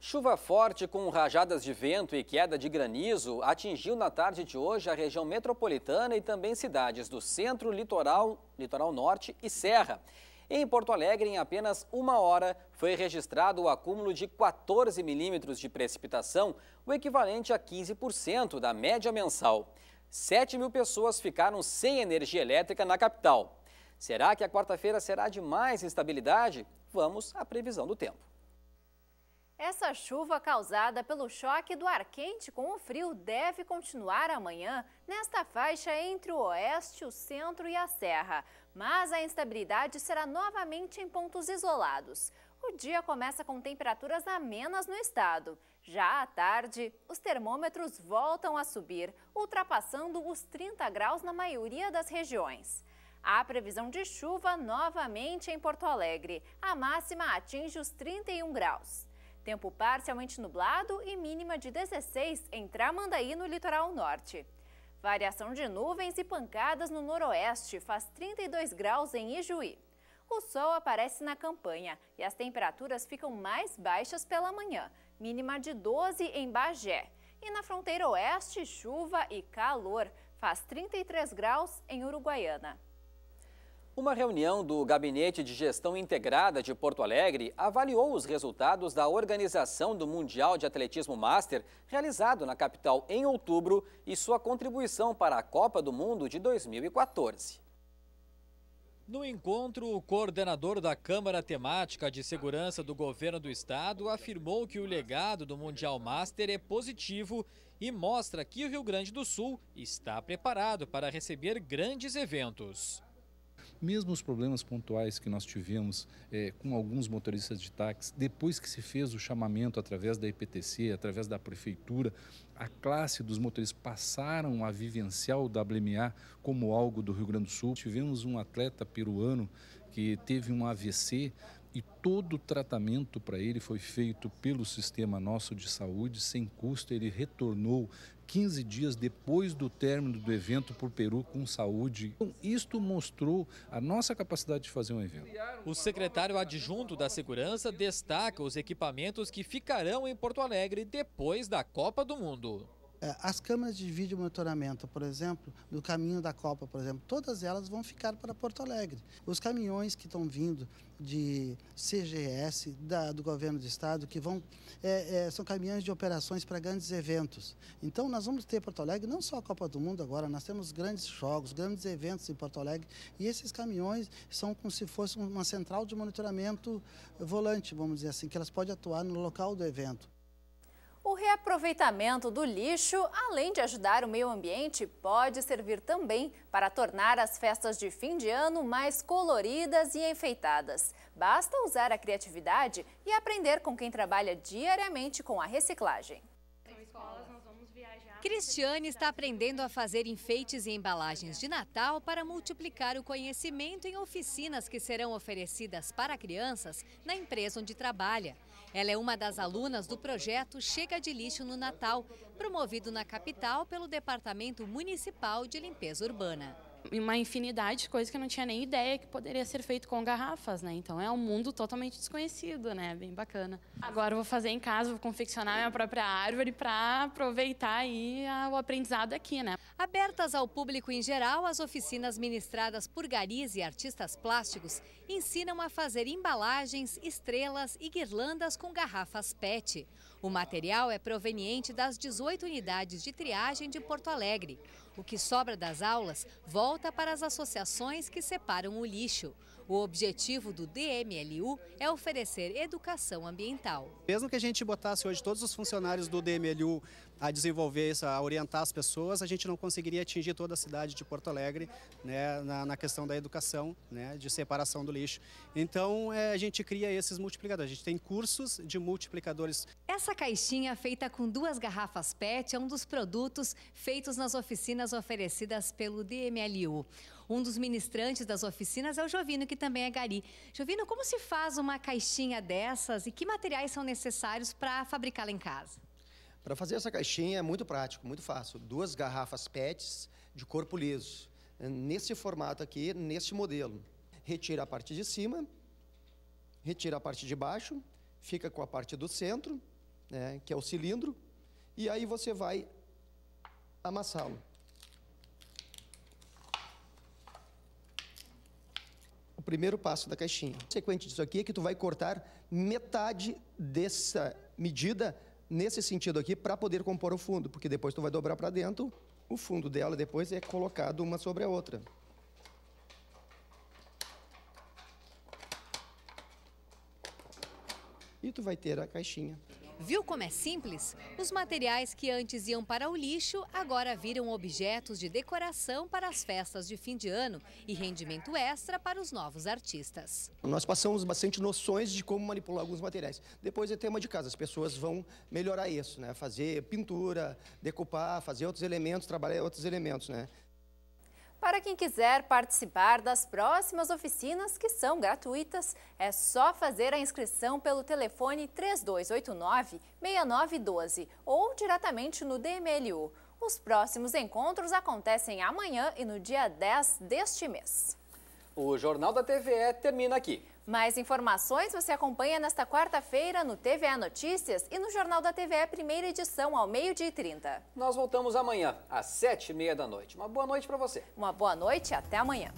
Chuva forte com rajadas de vento e queda de granizo atingiu na tarde de hoje a região metropolitana e também cidades do centro, litoral, litoral norte e serra. Em Porto Alegre, em apenas uma hora, foi registrado o acúmulo de 14 milímetros de precipitação, o equivalente a 15% da média mensal. 7 mil pessoas ficaram sem energia elétrica na capital. Será que a quarta-feira será de mais instabilidade? Vamos à previsão do tempo. Essa chuva causada pelo choque do ar quente com o frio deve continuar amanhã nesta faixa entre o oeste, o centro e a serra, mas a instabilidade será novamente em pontos isolados. O dia começa com temperaturas amenas no estado. Já à tarde, os termômetros voltam a subir, ultrapassando os 30 graus na maioria das regiões. Há previsão de chuva novamente em Porto Alegre. A máxima atinge os 31 graus. Tempo parcialmente nublado e mínima de 16 em Tramandaí, no litoral norte. Variação de nuvens e pancadas no noroeste faz 32 graus em Ijuí. O sol aparece na campanha e as temperaturas ficam mais baixas pela manhã, mínima de 12 em Bagé. E na fronteira oeste, chuva e calor, faz 33 graus em Uruguaiana. Uma reunião do Gabinete de Gestão Integrada de Porto Alegre avaliou os resultados da organização do Mundial de Atletismo Master, realizado na capital em outubro, e sua contribuição para a Copa do Mundo de 2014. No encontro, o coordenador da Câmara Temática de Segurança do Governo do Estado afirmou que o legado do Mundial Master é positivo e mostra que o Rio Grande do Sul está preparado para receber grandes eventos. Mesmo os problemas pontuais que nós tivemos é, com alguns motoristas de táxi, depois que se fez o chamamento através da IPTC, através da prefeitura, a classe dos motoristas passaram a vivenciar o WMA como algo do Rio Grande do Sul. Tivemos um atleta peruano que teve um AVC e todo o tratamento para ele foi feito pelo sistema nosso de saúde, sem custo. Ele retornou 15 dias depois do término do evento para o Peru com saúde. Então, isto mostrou a nossa capacidade de fazer um evento. O secretário adjunto da Segurança destaca os equipamentos que ficarão em Porto Alegre depois da Copa do Mundo. É, as câmeras de vídeo monitoramento, por exemplo, do caminho da Copa, por exemplo, todas elas vão ficar para Porto Alegre. Os caminhões que estão vindo de CGS, da, do governo do estado, que vão é, é, são caminhões de operações para grandes eventos. Então, nós vamos ter Porto Alegre, não só a Copa do Mundo agora, nós temos grandes jogos, grandes eventos em Porto Alegre, e esses caminhões são como se fosse uma central de monitoramento volante, vamos dizer assim, que elas podem atuar no local do evento reaproveitamento do lixo, além de ajudar o meio ambiente, pode servir também para tornar as festas de fim de ano mais coloridas e enfeitadas. Basta usar a criatividade e aprender com quem trabalha diariamente com a reciclagem. Cristiane está aprendendo a fazer enfeites e embalagens de Natal para multiplicar o conhecimento em oficinas que serão oferecidas para crianças na empresa onde trabalha. Ela é uma das alunas do projeto Chega de Lixo no Natal, promovido na capital pelo Departamento Municipal de Limpeza Urbana uma infinidade de coisas que eu não tinha nem ideia que poderia ser feito com garrafas, né? Então é um mundo totalmente desconhecido, né? Bem bacana. Agora vou fazer em casa, vou confeccionar minha própria árvore para aproveitar aí a, o aprendizado aqui, né? Abertas ao público em geral, as oficinas ministradas por garis e artistas plásticos ensinam a fazer embalagens, estrelas e guirlandas com garrafas PET. O material é proveniente das 18 unidades de triagem de Porto Alegre. O que sobra das aulas volta para as associações que separam o lixo. O objetivo do DMLU é oferecer educação ambiental. Mesmo que a gente botasse hoje todos os funcionários do DMLU a desenvolver isso, a orientar as pessoas, a gente não conseguiria atingir toda a cidade de Porto Alegre né, na, na, questão da educação, né, de separação do lixo. Então é, a gente cria esses multiplicadores, a gente tem cursos de multiplicadores. Essa caixinha feita com duas garrafas PET é um dos produtos feitos nas oficinas oferecidas pelo DMLU. Um dos ministrantes das oficinas é o Jovino, que também é gari. Jovino, como se faz uma caixinha dessas e que materiais são necessários para fabricá-la em casa? Para fazer essa caixinha é muito prático, muito fácil. Duas garrafas PETs de corpo liso, nesse formato aqui, nesse modelo. Retira a parte de cima, retira a parte de baixo, fica com a parte do centro, né, que é o cilindro, e aí você vai amassá-lo. primeiro passo da caixinha. O Sequente disso aqui é que tu vai cortar metade dessa medida nesse sentido aqui para poder compor o fundo, porque depois tu vai dobrar para dentro, o fundo dela depois é colocado uma sobre a outra. E tu vai ter a caixinha. Viu como é simples? Os materiais que antes iam para o lixo agora viram objetos de decoração para as festas de fim de ano e rendimento extra para os novos artistas. Nós passamos bastante noções de como manipular alguns materiais. Depois é tema de casa, as pessoas vão melhorar isso, né? Fazer pintura, decupar, fazer outros elementos, trabalhar outros elementos, né? Para quem quiser participar das próximas oficinas, que são gratuitas, é só fazer a inscrição pelo telefone 3289-6912 ou diretamente no DMLU. Os próximos encontros acontecem amanhã e no dia 10 deste mês. O Jornal da TVE termina aqui. Mais informações você acompanha nesta quarta-feira no TVA Notícias e no Jornal da TVA Primeira Edição, ao meio-dia e trinta. Nós voltamos amanhã, às sete e meia da noite. Uma boa noite para você. Uma boa noite e até amanhã.